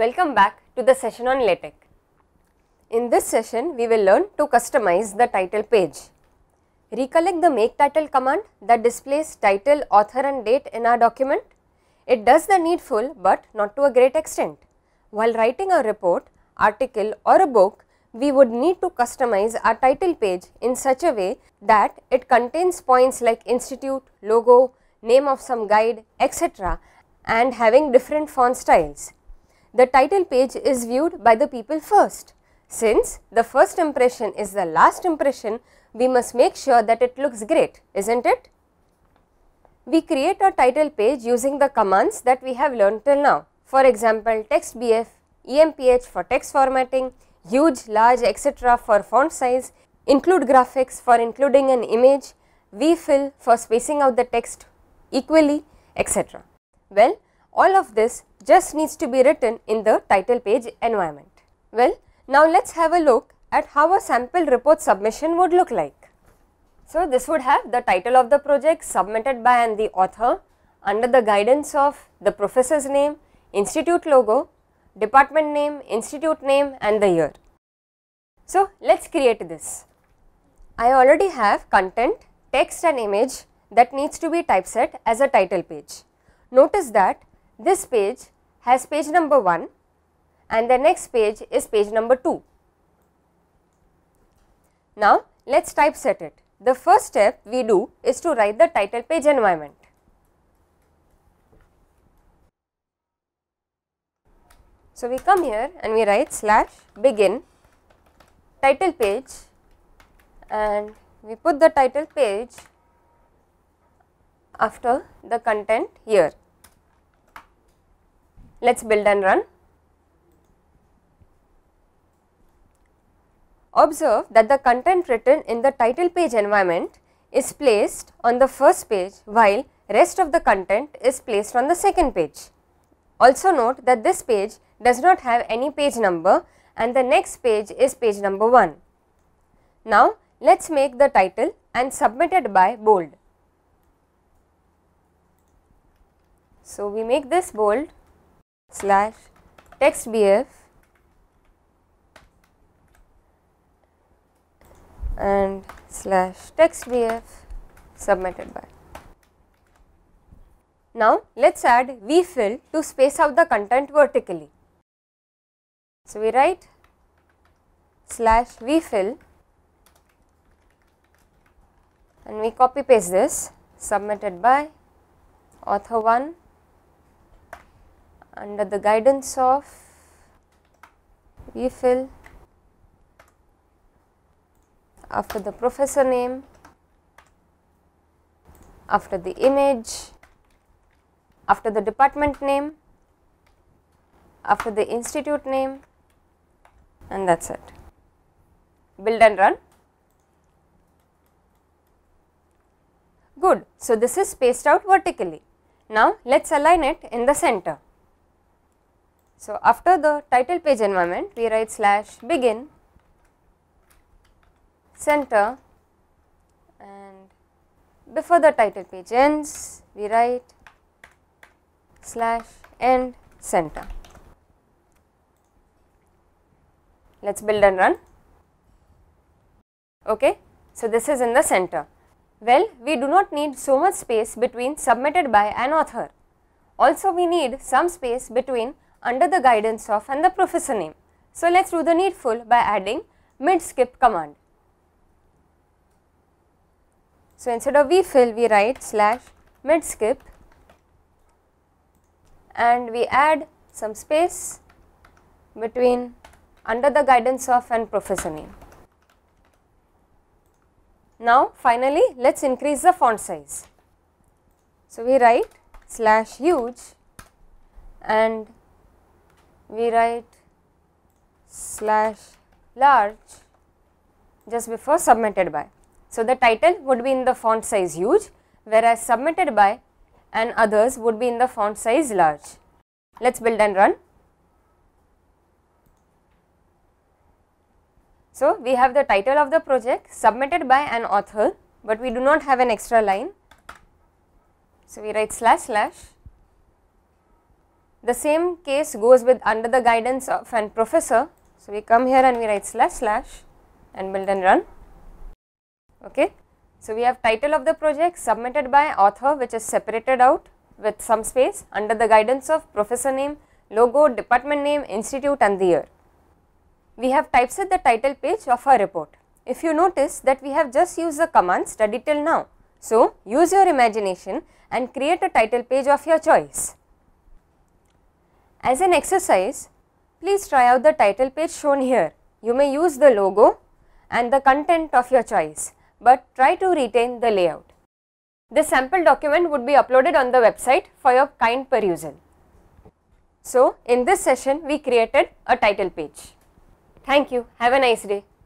Welcome back to the session on LaTeX. In this session, we will learn to customize the title page. Recollect the make title command that displays title, author and date in our document. It does the needful but not to a great extent. While writing a report, article or a book, we would need to customize our title page in such a way that it contains points like institute, logo, name of some guide, etc. and having different font styles the title page is viewed by the people first. Since the first impression is the last impression, we must make sure that it looks great, isn't it? We create a title page using the commands that we have learned till now. For example, textbf, emph for text formatting, huge, large, etc. for font size, include graphics for including an image, vfill for spacing out the text equally, etc. Well, all of this just needs to be written in the title page environment. Well, now let us have a look at how a sample report submission would look like. So, this would have the title of the project submitted by and the author under the guidance of the professor's name, institute logo, department name, institute name and the year. So, let us create this. I already have content, text and image that needs to be typeset as a title page. Notice that this page has page number 1 and the next page is page number 2. Now, let us typeset it. The first step we do is to write the title page environment. So, we come here and we write slash begin title page and we put the title page after the content here. Let us build and run. Observe that the content written in the title page environment is placed on the first page while rest of the content is placed on the second page. Also note that this page does not have any page number and the next page is page number 1. Now let us make the title and submitted by bold. So we make this bold slash textbf and slash textbf submitted by. Now let us add vfill to space out the content vertically. So, we write slash vfill and we copy paste this submitted by author 1 under the guidance of refill after the professor name, after the image, after the department name, after the institute name and that is it. Build and run. Good. So, this is spaced out vertically. Now, let us align it in the center. So, after the title page environment, we write slash begin, center and before the title page ends, we write slash end center. Let us build and run. Okay. So, this is in the center. Well, we do not need so much space between submitted by an author. Also, we need some space between under the guidance of and the professor name. So, let us do the needful by adding mid skip command. So, instead of we fill we write slash mid skip and we add some space between under the guidance of and professor name. Now, finally, let us increase the font size. So, we write slash huge and we write slash large just before submitted by. So, the title would be in the font size huge whereas submitted by and others would be in the font size large. Let us build and run. So, we have the title of the project submitted by an author, but we do not have an extra line. So, we write slash slash the same case goes with under the guidance of an professor. So, we come here and we write slash slash and build and run. Okay. So, we have title of the project submitted by author which is separated out with some space under the guidance of professor name, logo, department name, institute and the year. We have typeset the title page of our report. If you notice that we have just used the command study till now. So, use your imagination and create a title page of your choice. As an exercise, please try out the title page shown here. You may use the logo and the content of your choice, but try to retain the layout. This sample document would be uploaded on the website for your kind perusal. So, in this session, we created a title page. Thank you. Have a nice day.